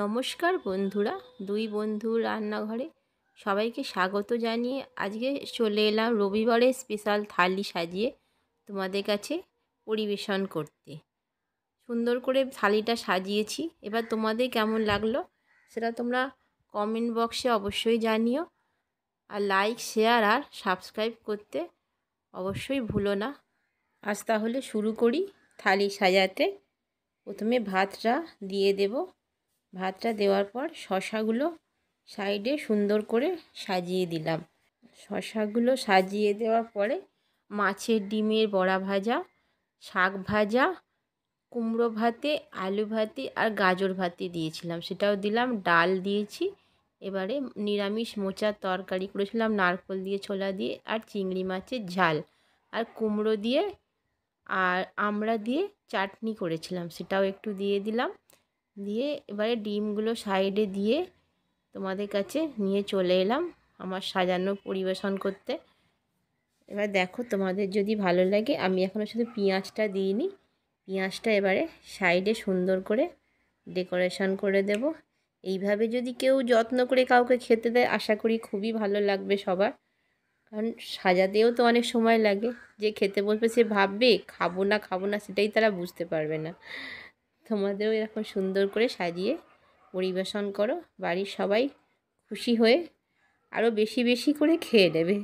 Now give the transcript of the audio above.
নমস্কার বন্ধুরা দুই বন্ধু রান্নাঘরে সবাইকে স্বাগত জানিয়ে আজকে চলে এলাম রবিবারে স্পেশাল থালি সাজিয়ে তোমাদের কাছে পরিবেশন করতে সুন্দর করে থালিটা সাজিয়েছি এবার তোমাদের কেমন লাগলো সেটা তোমরা কমেন্ট বক্সে অবশ্যই জানিও আর লাইক শেয়ার আর সাবস্ক্রাইব করতে অবশ্যই ভুলো না আজ তাহলে শুরু করি থালি সাজাতে প্রথমে ভাতটা দিয়ে দেবো ভাতটা দেওয়ার পর শশাগুলো সাইডে সুন্দর করে সাজিয়ে দিলাম শশাগুলো সাজিয়ে দেওয়ার পরে মাছের ডিমের বড়া ভাজা শাক ভাজা কুমড়ো ভাতে আলু ভাতে আর গাজর ভাতে দিয়েছিলাম সেটাও দিলাম ডাল দিয়েছি এবারে নিরামিষ মোচার তরকারি করেছিলাম নারকল দিয়ে ছোলা দিয়ে আর চিংড়ি মাছের ঝাল আর কুমড়ো দিয়ে আর আমরা দিয়ে চাটনি করেছিলাম সেটাও একটু দিয়ে দিলাম দিয়ে এবারে ডিমগুলো সাইডে দিয়ে তোমাদের কাছে নিয়ে চলে এলাম আমার সাজানো পরিবেশন করতে এবার দেখো তোমাদের যদি ভালো লাগে আমি এখনও শুধু পেঁয়াজটা দিইনি পেঁয়াজটা এবারে সাইডে সুন্দর করে ডেকোরেশন করে দেব এইভাবে যদি কেউ যত্ন করে কাউকে খেতে দেয় আশা করি খুবই ভালো লাগবে সবার কারণ সাজাতেও তো অনেক সময় লাগে যে খেতে বসবে সে ভাববে খাবো না খাবো না সেটাই তারা বুঝতে পারবে না তোমাদেরও এরকম সুন্দর করে সাজিয়ে পরিবেশন করো বাড়ির সবাই খুশি হয়ে আরও বেশি বেশি করে খেয়ে নেবে